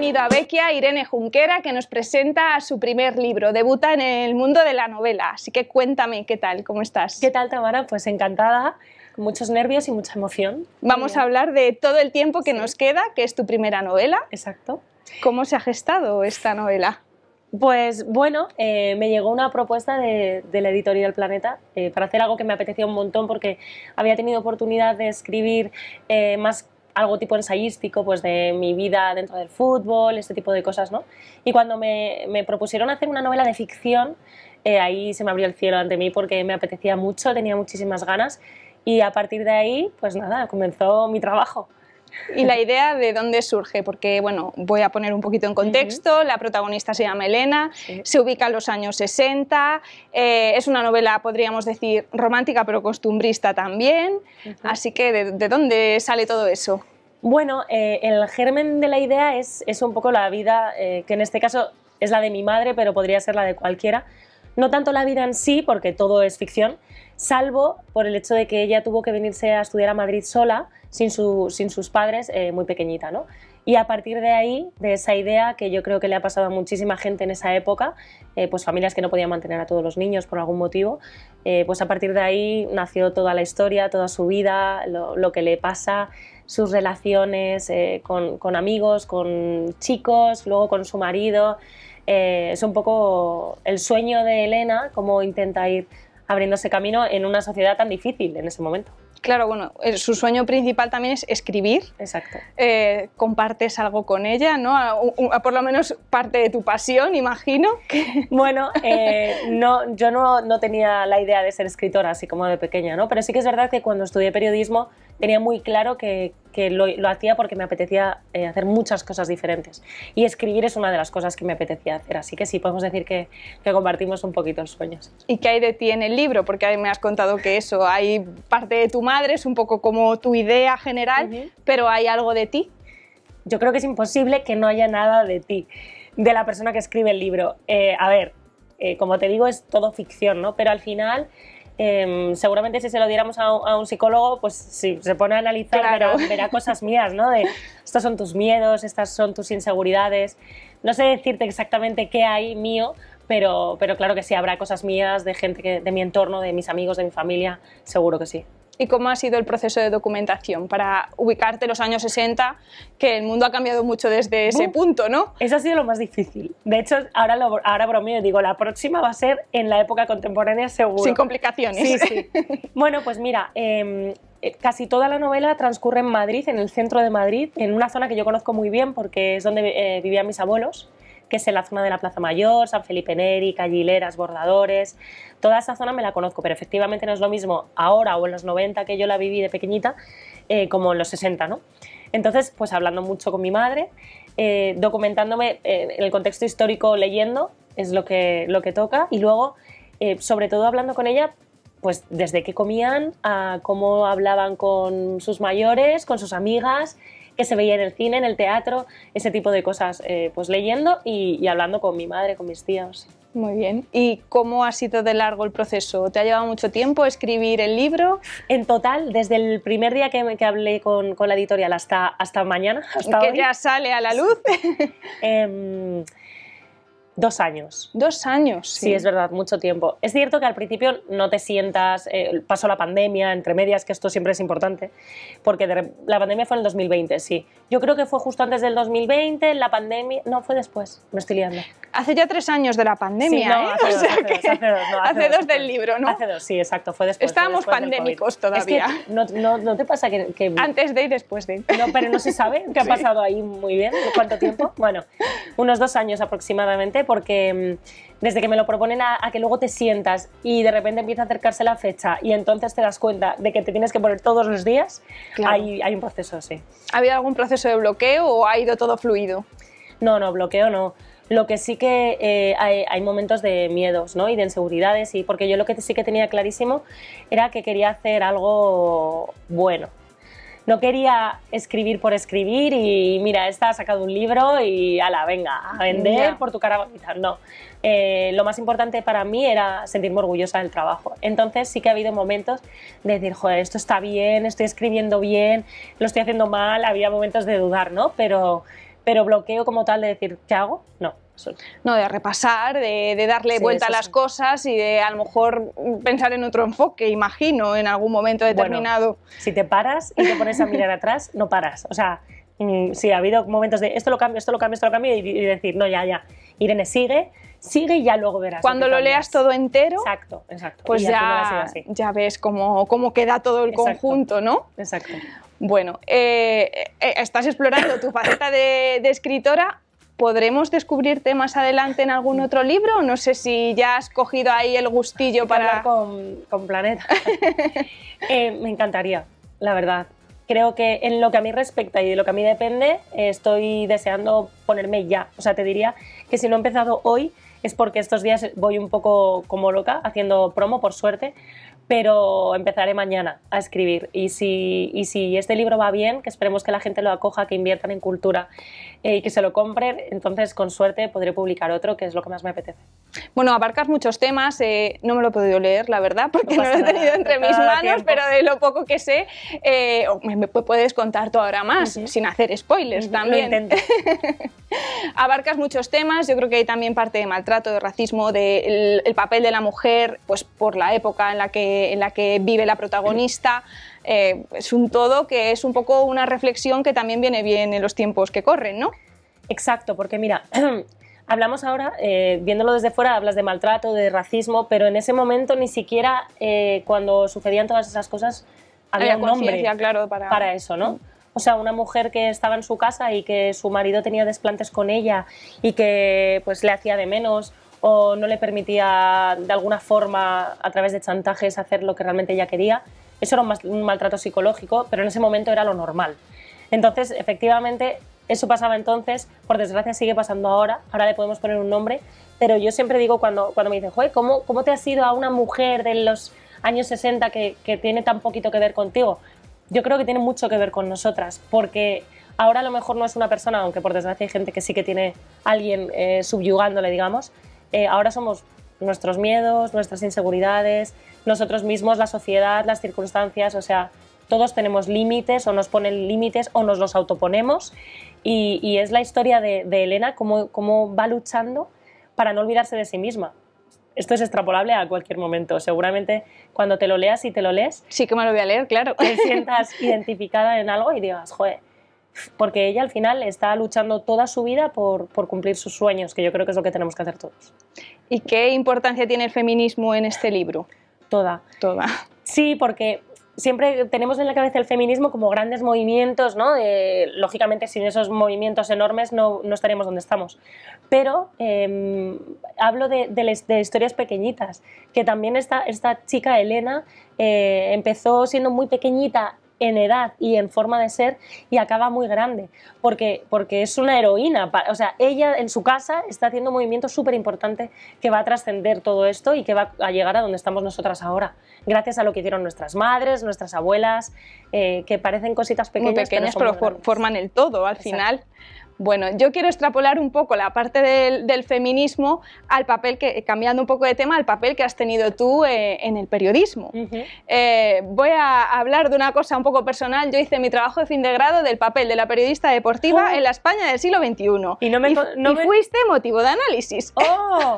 bienvenido a Bequia Irene Junquera, que nos presenta su primer libro. Debuta en el mundo de la novela, así que cuéntame, ¿qué tal? ¿Cómo estás? ¿Qué tal, Tamara? Pues encantada, muchos nervios y mucha emoción. Vamos a hablar de todo el tiempo que nos queda, que es tu primera novela. Exacto. ¿Cómo se ha gestado esta novela? Pues bueno, eh, me llegó una propuesta de, de la editorial Planeta eh, para hacer algo que me apetecía un montón porque había tenido oportunidad de escribir eh, más algo tipo ensayístico, pues de mi vida dentro del fútbol, este tipo de cosas, ¿no? Y cuando me, me propusieron hacer una novela de ficción, eh, ahí se me abrió el cielo ante mí porque me apetecía mucho, tenía muchísimas ganas y a partir de ahí, pues nada, comenzó mi trabajo. ¿Y la idea de dónde surge? Porque, bueno, voy a poner un poquito en contexto. La protagonista se llama Elena, se ubica en los años 60. Eh, es una novela, podríamos decir, romántica, pero costumbrista también. Así que, ¿de, dónde sale todo eso? Bueno, eh, el germen de la idea es, un poco la vida, eh, que en este caso es la de mi madre, pero podría ser la de cualquiera. No tanto la vida en sí, porque todo es ficción, salvo por el hecho de que ella tuvo que venirse a estudiar a Madrid sola sin, sus padres eh, muy pequeñita. ¿no? Y a partir de ahí, de esa idea que yo creo que le ha pasado a muchísima gente en esa época, eh, pues familias que no podían mantener a todos los niños por algún motivo, eh, pues a partir de ahí nació toda la historia, toda su vida, lo, que le pasa, sus relaciones con, con, amigos, con chicos, luego con su marido. es un poco el sueño de Elena, cómo intenta ir abriéndose camino en una sociedad tan difícil en ese momento. Claro, bueno, su sueño principal también es escribir. Exacto. Eh, compartes algo con ella, ¿no? por lo menos parte de tu pasión, imagino. Bueno, eh, no, yo no, no tenía la idea de ser escritora así como de pequeña, ¿no? Pero sí que es verdad que cuando estudié periodismo tenía muy claro que, lo, hacía porque me apetecía eh, hacer muchas cosas diferentes. Y escribir es una de las cosas que me apetecía hacer. Así que sí, podemos decir que, compartimos un poquito los sueños. ¿Y qué hay de ti en el libro? Porque me has contado que eso, hay parte de tu madre, es un poco como tu idea general, pero hay algo de ti. Yo creo que es imposible que no haya nada de ti, de la persona que escribe el libro. Eh, a ver, eh, como te digo, es todo ficción, ¿no? Pero al final Em, seguramente si se lo diéramos a, un psicólogo, pues si sí, se pone a analizar, pero verá, cosas mías, ¿no? De estos son tus miedos, estas son tus inseguridades. No sé decirte exactamente qué hay mío, pero, pero claro que sí, habrá cosas mías de gente de mi entorno, de mis amigos, de mi familia, seguro que sí y cómo ha sido el proceso de documentación para ubicarte los años 60, que el mundo ha cambiado mucho desde ese punto, ¿no? Eso ha sido lo más difícil. De hecho, ahora, ahora bromeo y digo, la próxima va a ser en la época contemporánea seguro. Sin complicaciones. Sí, sí. bueno, pues mira, em, eh, casi toda la novela transcurre en Madrid, en el centro de Madrid, en una zona que yo conozco muy bien porque es donde eh, vivían mis abuelos que es la zona de la Plaza Mayor, San Felipe Neri, Callileras, Bordadores. Toda esa zona me la conozco, pero efectivamente no es lo mismo ahora o en los 90 que yo la viví de pequeñita eh, como en los 60, ¿no? Entonces, pues hablando mucho con mi madre, eh, documentándome eh, en el contexto histórico, leyendo, es lo que, lo que toca, y luego, sobre todo hablando con ella, pues desde qué comían, a cómo hablaban con sus mayores, con sus amigas, que se veía en el cine, en el teatro, ese tipo de cosas, eh, pues leyendo y, hablando con mi madre, con mis tíos. Muy bien. ¿Y cómo ha sido de largo el proceso? ¿Te ha llevado mucho tiempo escribir el libro? En total, desde el primer día que, hablé con, la editorial hasta, hasta mañana, hasta que ya sale a la luz. Em, Dos años. Dos años, sí. es verdad, mucho tiempo. Es cierto que al principio no te sientas, eh, pasó la pandemia, entre medias, que esto siempre es importante, porque la pandemia fue en el 2020, sí. Yo creo que fue justo antes del 2020, la pandemia, no, fue después, me estoy liando. Hace ya tres años de la pandemia, ¿eh? hace dos, del libro, ¿no? Hace dos, sí, exacto, fue después. Estábamos pandémicos todavía. Es que, no, no, te pasa que, Antes de y después de. No, pero no se sabe qué ha pasado ahí muy bien, cuánto tiempo. Bueno, unos dos años aproximadamente, porque mm, desde que me lo proponen a, que luego te sientas y de repente empieza a acercarse la fecha y entonces te das cuenta de que te tienes que poner todos los días, hay, un proceso, sí. ¿Ha habido algún proceso de bloqueo o ha ido todo fluido? No, no, bloqueo no. Lo que sí que eh, hay, momentos de miedos ¿no? y de inseguridades, y porque yo lo que sí que tenía clarísimo era que quería hacer algo bueno, no quería escribir por escribir y mira, esta ha sacado un libro y ala, venga, a vender por tu cara No, eh, lo más importante para mí era sentirme orgullosa del trabajo. Entonces sí que ha habido momentos de decir, joder, esto está bien, estoy escribiendo bien, lo estoy haciendo mal, había momentos de dudar, ¿no? Pero, pero bloqueo como tal de decir, ¿qué hago? No. No, de repasar, de, darle vuelta a las cosas y de a lo mejor pensar en otro enfoque, imagino, en algún momento determinado. si te paras y te pones a mirar atrás, no paras. O sea, mm, si ha habido momentos de esto lo cambio, esto lo cambio, esto lo cambio y, decir, no, ya, ya. Irene, sigue, sigue y ya luego verás. Cuando lo, leas todo entero, exacto, exacto. pues ya, ya, ves cómo, queda todo el conjunto, ¿no? Exacto. Bueno, eh, eh, estás explorando tu faceta de, de escritora ¿Podremos descubrirte más adelante en algún otro libro? No sé si ya has cogido ahí el gustillo para... con, con Planeta. Eh, me encantaría, la verdad. Creo que en lo que a mí respecta y de lo que a mí depende, estoy deseando ponerme ya. O sea, te diría que si no he empezado hoy es porque estos días voy un poco como loca haciendo promo, por suerte, pero empezaré mañana a escribir. Y si, si este libro va bien, que esperemos que la gente lo acoja, que inviertan en cultura eh, y que se lo compren, entonces con suerte podré publicar otro, que es lo que más me apetece. Bueno, abarcas muchos temas, eh, no me lo he podido leer, la verdad, porque no, lo he tenido entre mis manos, pero de lo poco que sé, eh, me, puedes contar tú ahora más, sin hacer spoilers también. abarcas muchos temas, yo creo que hay también parte de maltrato, de racismo, del de el papel de la mujer, pues por la época en la que en la que vive la protagonista. Eh, es un todo que es un poco una reflexión que también viene bien en los tiempos que corren, ¿no? Exacto, porque mira, hablamos ahora, eh, viéndolo desde fuera, hablas de maltrato, de racismo, pero en ese momento ni siquiera eh, cuando sucedían todas esas cosas había, un nombre claro, para... para... eso, ¿no? Mm. O sea, una mujer que estaba en su casa y que su marido tenía desplantes con ella y que pues le hacía de menos o no le permitía de alguna forma, a través de chantajes, hacer lo que realmente ella quería. Eso era un, maltrato psicológico, pero en ese momento era lo normal. Entonces, efectivamente, eso pasaba entonces, por desgracia sigue pasando ahora, ahora le podemos poner un nombre, pero yo siempre digo cuando, cuando me dicen, ¿cómo, ¿cómo te ha sido a una mujer de los años 60 que, que tiene tan poquito que ver contigo? Yo creo que tiene mucho que ver con nosotras, porque ahora a lo mejor no es una persona, aunque por desgracia hay gente que sí que tiene alguien eh, subyugándole, digamos, eh, ahora somos nuestros miedos, nuestras inseguridades, nosotros mismos, la sociedad, las circunstancias, o sea, todos tenemos límites o nos ponen límites o nos los autoponemos y, es la historia de, Elena, cómo, cómo va luchando para no olvidarse de sí misma, esto es extrapolable a cualquier momento. Seguramente cuando te lo leas y te lo lees. Sí que me lo voy a leer, claro. Te sientas identificada en algo y digas, joder, porque ella al final está luchando toda su vida por, cumplir sus sueños, que yo creo que es lo que tenemos que hacer todos. ¿Y qué importancia tiene el feminismo en este libro? Toda. Toda. Sí, porque siempre tenemos en la cabeza el feminismo como grandes movimientos, ¿no? lógicamente, sin esos movimientos enormes no, estaríamos donde estamos. Pero em, hablo de, historias pequeñitas, que también esta, esta chica, Elena, eh, empezó siendo muy pequeñita en edad y en forma de ser y acaba muy grande, porque, porque es una heroína. O sea, ella en su casa está haciendo un movimiento súper importante que va a trascender todo esto y que va a llegar a donde estamos nosotras ahora, gracias a lo que hicieron nuestras madres, nuestras abuelas, eh, que parecen cositas pequeñas. pero, forman el todo al final. Bueno, yo quiero extrapolar un poco la parte del, feminismo al papel que, cambiando un poco de tema, al papel que has tenido tú eh, en el periodismo. Eh, voy a hablar de una cosa un poco personal. Yo hice mi trabajo de fin de grado del papel de la periodista deportiva ah. en la España del siglo XXI. Y, no me, fuiste motivo de análisis. Oh.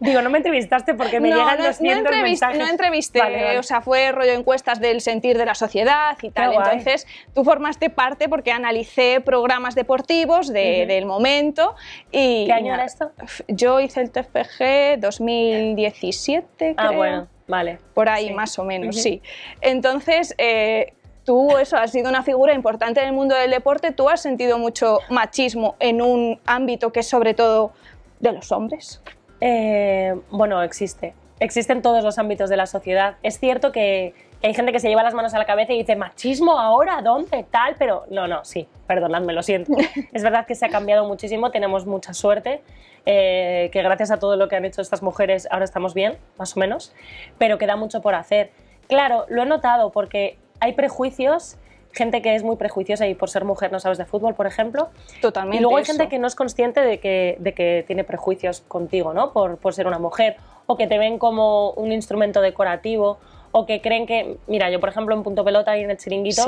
Digo, no me entrevistaste porque me llegan no, 200 mensajes. No entrevisté, o sea, fue rollo encuestas del sentir de la sociedad y tal. Entonces, tú formaste parte porque analicé programas deportivos del momento. Y, ¿Qué año era esto? Yo hice el TFG 2017, Ah, bueno, vale. Por ahí, más o menos, sí. Entonces, eh, tú eso has sido una figura importante en el mundo del deporte, tú has sentido mucho machismo en un ámbito que es sobre todo de los hombres. Eh, bueno, existe. Existen todos los ámbitos de la sociedad. Es cierto que hay gente que se lleva las manos a la cabeza y dice, machismo ahora, ¿dónde? Tal, pero no, no, sí, perdonadme, lo siento. es verdad que se ha cambiado muchísimo, tenemos mucha suerte, eh, que gracias a todo lo que han hecho estas mujeres ahora estamos bien, más o menos, pero queda mucho por hacer. Claro, lo he notado porque hay prejuicios gente que es muy prejuiciosa y por ser mujer no sabes de fútbol, por ejemplo. Totalmente. Y luego hay gente que no es consciente de que, tiene prejuicios contigo, ¿no? Por, por, ser una mujer. O que te ven como un instrumento decorativo o que creen que, mira, yo por ejemplo en Punto Pelota y en el Chiringuito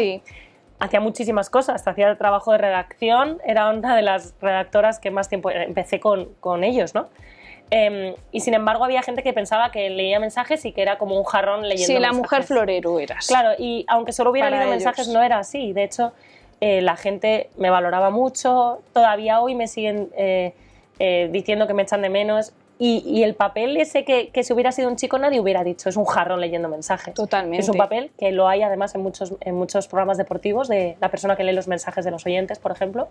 hacía muchísimas cosas, hacía trabajo de redacción, era una de las redactoras que más tiempo empecé con, ellos, ¿no? Em, y sin embargo había gente que pensaba que leía mensajes y que era como un jarrón leyendo. Sí, la mujer florero eras. Claro, y aunque solo hubiera leído mensajes no era así. De hecho, eh, la gente me valoraba mucho, todavía hoy me siguen eh, eh, diciendo que me echan de menos. Y, el papel ese que, que, si hubiera sido un chico nadie hubiera dicho, es un jarrón leyendo mensajes. Totalmente. Es un papel que lo hay además en muchos, en muchos programas deportivos, de la persona que lee los mensajes de los oyentes, por ejemplo,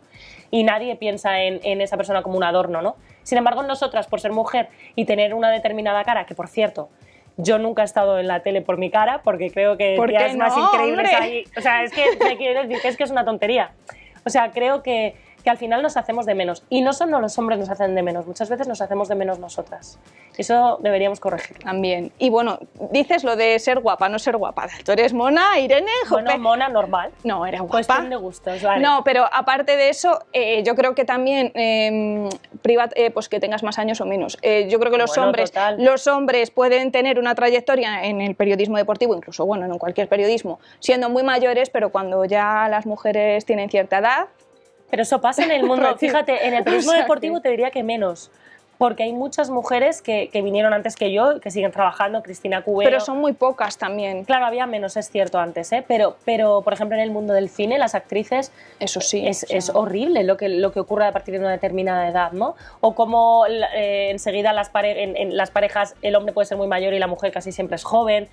y nadie piensa en, esa persona como un adorno, ¿no? Sin embargo, nosotras, por ser mujer y tener una determinada cara, que por cierto, yo nunca he estado en la tele por mi cara, porque creo que ¿Por más increíble ahí. O sea, es que me decir es que es una tontería. O sea, creo que que al final nos hacemos de menos. Y no solo los hombres nos hacen de menos, muchas veces nos hacemos de menos nosotras. Eso deberíamos corregir. También. Y bueno, dices lo de ser guapa, no ser guapada. Tú eres mona, Irene, jope? Bueno, mona normal. No, era guapa. Cuestión de gustos, vale. No, pero aparte de eso, eh, yo creo que también, em, eh, pues que tengas más años o menos. Eh, yo creo que los hombres los hombres pueden tener una trayectoria en el periodismo deportivo, incluso, bueno, en cualquier periodismo, siendo muy mayores, pero cuando ya las mujeres tienen cierta edad, pero eso pasa en el mundo. Fíjate, en el turismo deportivo te diría que menos porque hay muchas mujeres que, vinieron antes que yo, que siguen trabajando, Cristina Cubero. Pero son muy pocas también. Claro, había menos, es cierto, antes, ¿eh? pero, pero por ejemplo en el mundo del cine, las actrices, eso sí, es, horrible lo que, lo que ocurre a partir de una determinada edad, ¿no? O como eh, enseguida las en, en las parejas el hombre puede ser muy mayor y la mujer casi siempre es joven.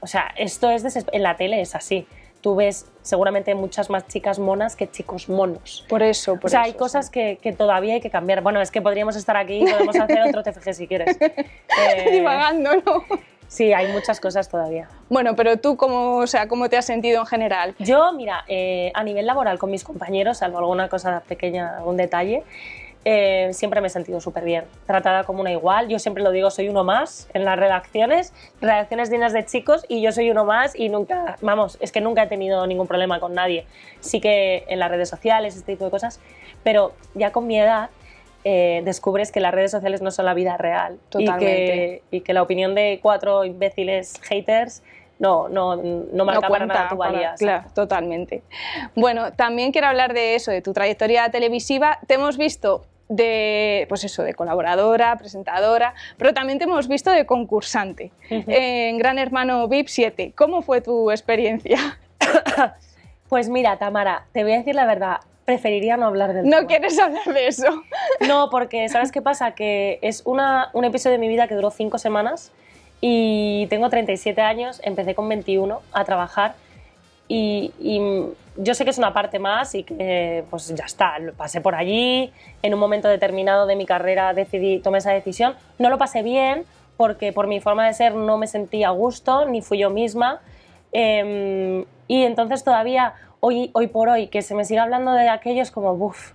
O sea, esto es en la tele es así tú ves seguramente muchas más chicas monas que chicos monos. Por eso, por O sea, hay cosas que, todavía hay que cambiar. Bueno, es que podríamos estar aquí y podemos hacer otro TFG si quieres. Eh, Divagando, ¿no? Sí, hay muchas cosas todavía. Bueno, pero tú, cómo, o sea, ¿cómo te has sentido en general? Yo, mira, eh, a nivel laboral con mis compañeros, salvo alguna cosa pequeña, algún detalle, eh, siempre me he sentido súper bien, tratada como una igual. Yo siempre lo digo, soy uno más en las redacciones, redacciones llenas de chicos y yo soy uno más y nunca, vamos, es que nunca he tenido ningún problema con nadie. Sí que en las redes sociales, este tipo de cosas, pero ya con mi edad eh, descubres que las redes sociales no son la vida real Y, que, y que la opinión de cuatro imbéciles haters no, no, no marca nada tu valía. totalmente. Bueno, también quiero hablar de eso, de tu trayectoria televisiva. Te hemos visto de, pues eso, de colaboradora, presentadora, pero también te hemos visto de concursante en Gran Hermano VIP 7. ¿Cómo fue tu experiencia? pues mira, Tamara, te voy a decir la verdad, preferiría no hablar del No quieres hablar de eso. No, porque ¿sabes qué pasa? Que es un episodio de mi vida que duró cinco semanas y tengo 37 años, empecé con 21 a trabajar y, yo sé que es una parte más y que pues ya está, lo pasé por allí, en un momento determinado de mi carrera decidí, tomé esa decisión, no lo pasé bien porque por mi forma de ser no me sentí a gusto, ni fui yo misma, em, y entonces todavía hoy, hoy por hoy que se me siga hablando de aquello es como, uff,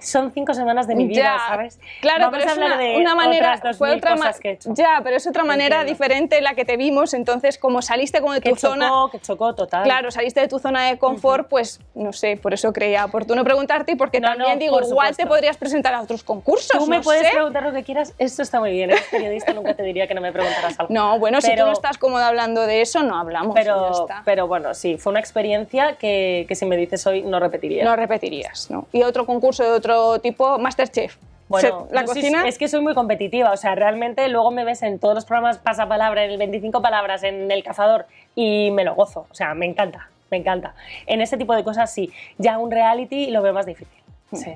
son cinco semanas de mi vida, ¿sabes? Claro, pero una, de manera, fue otra cosas Ya, pero es otra manera diferente la que te vimos, entonces como saliste como de tu zona... que chocó total. Claro, saliste de tu zona de confort, pues no sé, por eso creía oportuno preguntarte y porque también digo, igual te podrías presentar a otros concursos, Tú me puedes preguntar lo que quieras, esto está muy bien, eres periodista, nunca te diría que no me preguntaras algo. No, bueno, si tú no estás cómoda hablando de eso, no hablamos. Pero, pero bueno, sí, fue una experiencia que, que si me dices hoy no repetiría. No repetirías, ¿no? Y otro concurso de otro tipo Masterchef. Bueno, la cocina... es que soy muy competitiva, o sea, realmente luego me ves en todos los programas Pasapalabra, en el 25 Palabras, en El Cazador y me lo gozo, o sea, me encanta, me encanta. En ese tipo de cosas sí, ya un reality lo veo más difícil. Mm. Sí.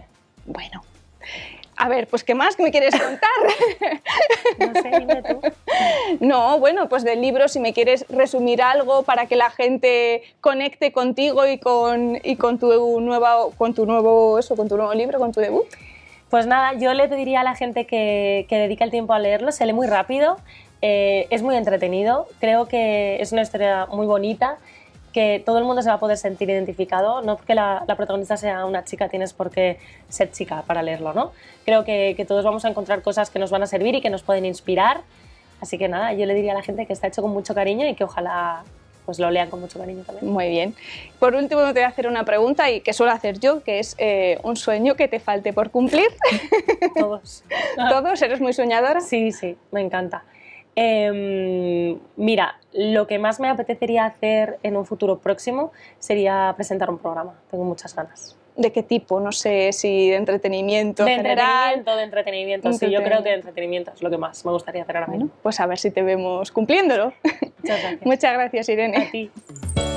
Bueno, a ver, pues ¿qué más me quieres contar? no sé, dime tú. No, bueno, pues del libro, si me quieres resumir algo para que la gente conecte contigo y con, y con tu con tu nuevo eso, con tu nuevo libro, con tu debut. Pues nada, yo le pediría a la gente que, que dedica el tiempo a leerlo, se lee muy rápido, eh, es muy entretenido, creo que es una historia muy bonita que todo el mundo se va a poder sentir identificado. No que la, protagonista sea una chica, tienes por qué ser chica para leerlo, ¿no? Creo que, todos vamos a encontrar cosas que nos van a servir y que nos pueden inspirar. Así que nada, yo le diría a la gente que está hecho con mucho cariño y que ojalá pues lo lean con mucho cariño también. Muy bien. Por último, te voy a hacer una pregunta y que suelo hacer yo, que es eh, un sueño que te falte por cumplir. Todos. Todos, eres muy soñadora. Sí, sí, me encanta. Em, mira, lo que más me apetecería hacer en un futuro próximo sería presentar un programa. Tengo muchas ganas. ¿De qué tipo? No sé si de entretenimiento. De general. entretenimiento, de entretenimiento. Sí, yo creo que de entretenimiento es lo que más me gustaría hacer ahora mismo. pues a ver si te vemos cumpliéndolo. Muchas gracias, muchas gracias Irene. A ti.